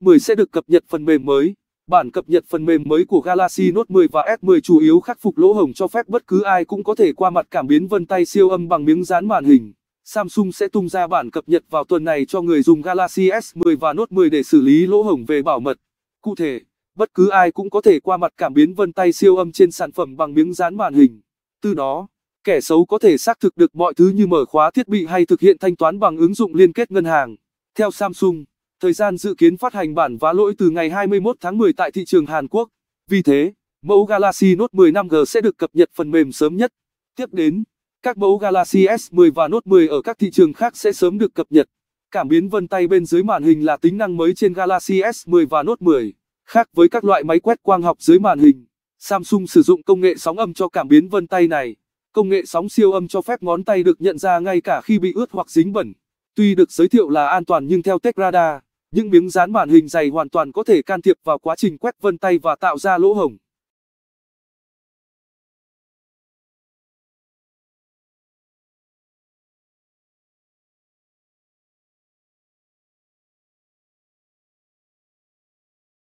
10 sẽ được cập nhật phần mềm mới. Bản cập nhật phần mềm mới của Galaxy Note 10 và S10 chủ yếu khắc phục lỗ hổng cho phép bất cứ ai cũng có thể qua mặt cảm biến vân tay siêu âm bằng miếng dán màn hình. Samsung sẽ tung ra bản cập nhật vào tuần này cho người dùng Galaxy S10 và Note 10 để xử lý lỗ hổng về bảo mật. Cụ thể, bất cứ ai cũng có thể qua mặt cảm biến vân tay siêu âm trên sản phẩm bằng miếng dán màn hình. Từ đó, kẻ xấu có thể xác thực được mọi thứ như mở khóa thiết bị hay thực hiện thanh toán bằng ứng dụng liên kết ngân hàng. Theo Samsung, Thời gian dự kiến phát hành bản vá lỗi từ ngày 21 tháng 10 tại thị trường Hàn Quốc. Vì thế, mẫu Galaxy Note 10 5G sẽ được cập nhật phần mềm sớm nhất. Tiếp đến, các mẫu Galaxy S10 và Note 10 ở các thị trường khác sẽ sớm được cập nhật. Cảm biến vân tay bên dưới màn hình là tính năng mới trên Galaxy S10 và Note 10. Khác với các loại máy quét quang học dưới màn hình, Samsung sử dụng công nghệ sóng âm cho cảm biến vân tay này. Công nghệ sóng siêu âm cho phép ngón tay được nhận ra ngay cả khi bị ướt hoặc dính bẩn. Tuy được giới thiệu là an toàn nhưng theo Techradar, những miếng dán màn hình dày hoàn toàn có thể can thiệp vào quá trình quét vân tay và tạo ra lỗ hổng.